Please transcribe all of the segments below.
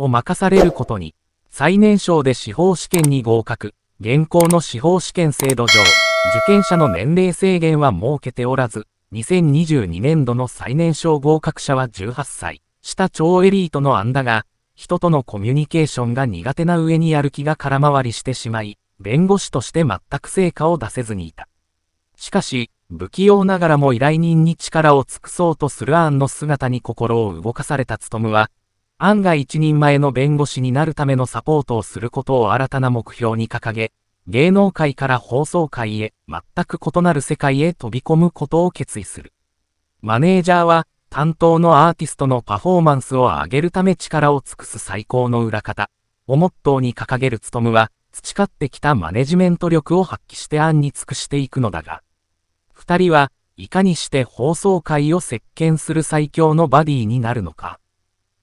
を任されることに、最年少で司法試験に合格、現行の司法試験制度上、受験者の年齢制限は設けておらず、2022年度の最年少合格者は18歳、下超エリートの案だが、人とのコミュニケーションが苦手な上にやる気が空回りしてしまい、弁護士として全く成果を出せずにいた。しかし、不器用ながらも依頼人に力を尽くそうとするアンの姿に心を動かされた務は、案外一人前の弁護士になるためのサポートをすることを新たな目標に掲げ、芸能界から放送界へ全く異なる世界へ飛び込むことを決意する。マネージャーは担当のアーティストのパフォーマンスを上げるため力を尽くす最高の裏方をモットーに掲げるつとむは培ってきたマネジメント力を発揮して案に尽くしていくのだが、二人はいかにして放送界を席巻する最強のバディになるのか。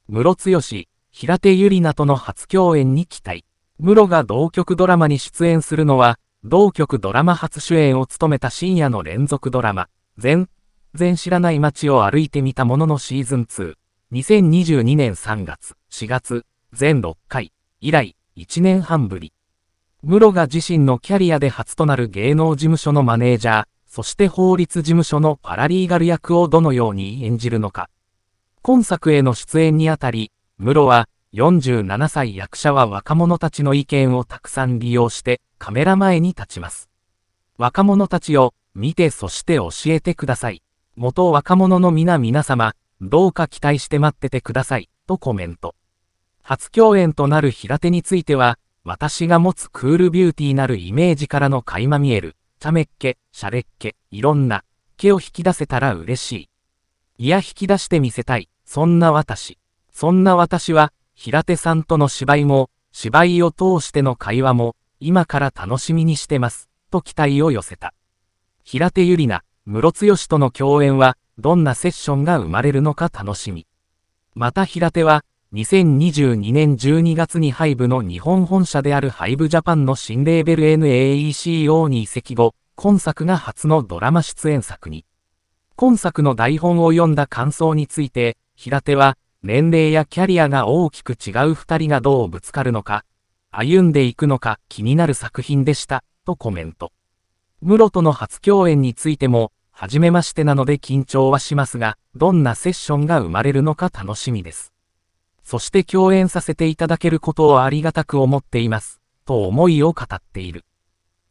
ムロツヨシ、平手友梨奈との初共演に期待。ムロが同局ドラマに出演するのは、同局ドラマ初主演を務めた深夜の連続ドラマ、全然知らない街を歩いてみたもののシーズン2、2022年3月、4月、全6回、以来、1年半ぶり。室が自身のキャリアで初となる芸能事務所のマネージャー、そして法律事務所のパラリーガル役をどのように演じるのか。今作への出演にあたり、室は、47歳役者は若者たちの意見をたくさん利用してカメラ前に立ちます。若者たちを見てそして教えてください。元若者の皆皆様、どうか期待して待っててください、とコメント。初共演となる平手については、私が持つクールビューティーなるイメージからの垣間見える、ちゃめっけ、シャレっけ、いろんな、毛を引き出せたら嬉しい。いや引き出してみせたい。そんな私。そんな私は、平手さんとの芝居も、芝居を通しての会話も、今から楽しみにしてます、と期待を寄せた。平手ゆりな、室津義との共演は、どんなセッションが生まれるのか楽しみ。また平手は、2022年12月にハイブの日本本社であるハイブジャパンの新レーベル NAECO に移籍後、今作が初のドラマ出演作に。今作の台本を読んだ感想について、平手は、年齢やキャリアが大きく違う二人がどうぶつかるのか、歩んでいくのか気になる作品でした、とコメント。室との初共演についても、初めましてなので緊張はしますが、どんなセッションが生まれるのか楽しみです。そして共演させていただけることをありがたく思っています、と思いを語っている。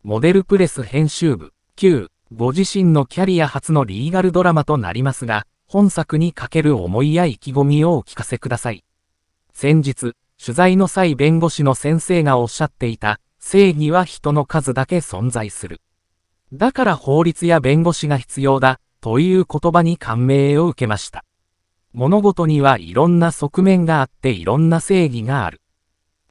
モデルプレス編集部、9、ご自身のキャリア初のリーガルドラマとなりますが、本作にかける思いや意気込みをお聞かせください。先日、取材の際弁護士の先生がおっしゃっていた、正義は人の数だけ存在する。だから法律や弁護士が必要だ、という言葉に感銘を受けました。物事にはいろんな側面があっていろんな正義がある。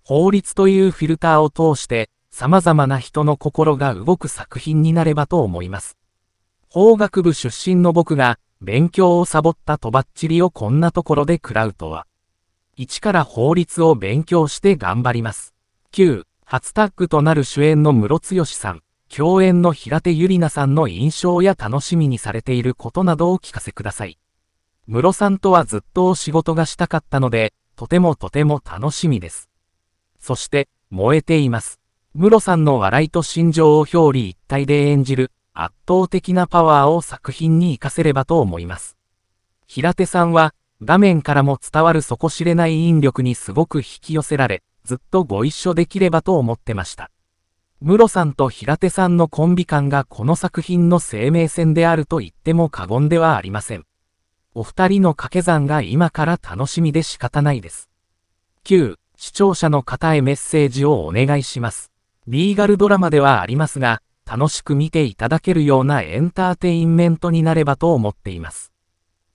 法律というフィルターを通して、様々な人の心が動く作品になればと思います。法学部出身の僕が、勉強をサボったとばっちりをこんなところで食らうとは。一から法律を勉強して頑張ります。9、初タッグとなる主演のムロツヨシさん、共演の平手ゆりなさんの印象や楽しみにされていることなどをお聞かせください。ムロさんとはずっとお仕事がしたかったので、とてもとても楽しみです。そして、燃えています。ムロさんの笑いと心情を表裏一体で演じる、圧倒的なパワーを作品に活かせればと思います。平手さんは、画面からも伝わる底知れない引力にすごく引き寄せられ、ずっとご一緒できればと思ってました。ムロさんと平手さんのコンビ感がこの作品の生命線であると言っても過言ではありません。お二人の掛け算が今から楽しみで仕方ないです。9、視聴者の方へメッセージをお願いします。リーガルドラマではありますが、楽しく見ていただけるようなエンターテインメントになればと思っています。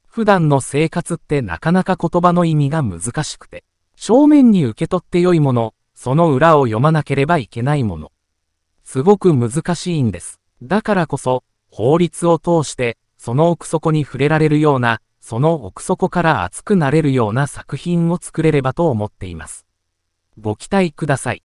普段の生活ってなかなか言葉の意味が難しくて、正面に受け取って良いもの、その裏を読まなければいけないもの。すごく難しいんです。だからこそ、法律を通して、その奥底に触れられるような、その奥底から熱くなれるような作品を作れればと思っています。ご期待ください。